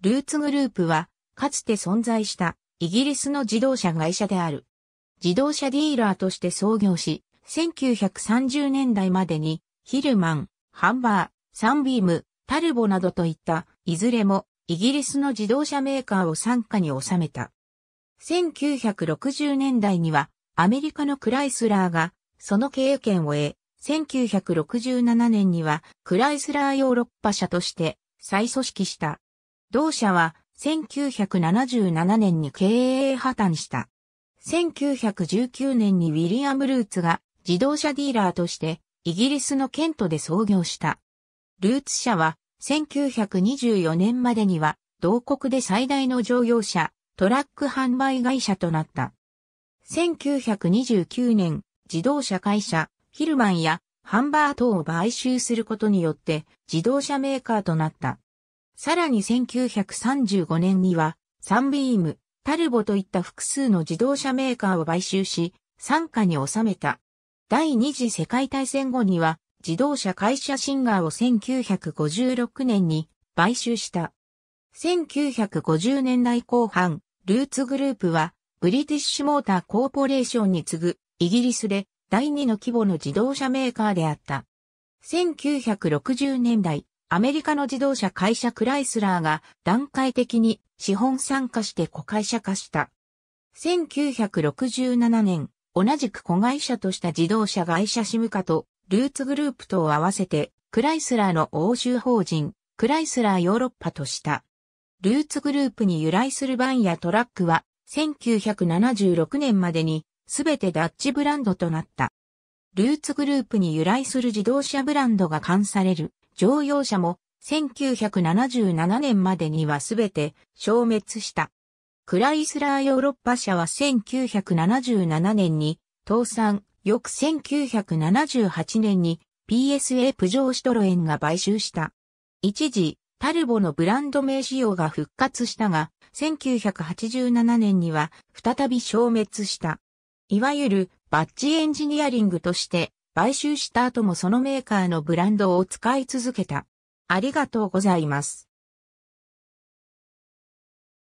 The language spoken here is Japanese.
ルーツグループは、かつて存在したイギリスの自動車会社である。自動車ディーラーとして創業し、1930年代までにヒルマン、ハンバー、サンビーム、タルボなどといったいずれもイギリスの自動車メーカーを傘下に収めた。1960年代にはアメリカのクライスラーがその経営権を得、1967年にはクライスラーヨーロッパ社として再組織した。同社は1977年に経営破綻した。1919年にウィリアム・ルーツが自動車ディーラーとしてイギリスのケントで創業した。ルーツ社は1924年までには同国で最大の乗用車、トラック販売会社となった。1929年、自動車会社、ヒルマンやハンバー等を買収することによって自動車メーカーとなった。さらに1935年には、サンビーム、タルボといった複数の自動車メーカーを買収し、参加に収めた。第二次世界大戦後には、自動車会社シンガーを1956年に買収した。1950年代後半、ルーツグループは、ブリティッシュモーターコーポレーションに次ぐ、イギリスで第二の規模の自動車メーカーであった。1960年代、アメリカの自動車会社クライスラーが段階的に資本参加して子会社化した。1967年、同じく子会社とした自動車会社シムカとルーツグループとを合わせて、クライスラーの欧州法人、クライスラーヨーロッパとした。ルーツグループに由来するバンやトラックは、1976年までに、すべてダッチブランドとなった。ルーツグループに由来する自動車ブランドが関される乗用車も1977年までにはすべて消滅した。クライスラーヨーロッパ社は1977年に倒産、翌1978年に PSA プジョーシトロエンが買収した。一時、タルボのブランド名仕様が復活したが、1987年には再び消滅した。いわゆるバッジエンジニアリングとして買収した後もそのメーカーのブランドを使い続けた。ありがとうございます。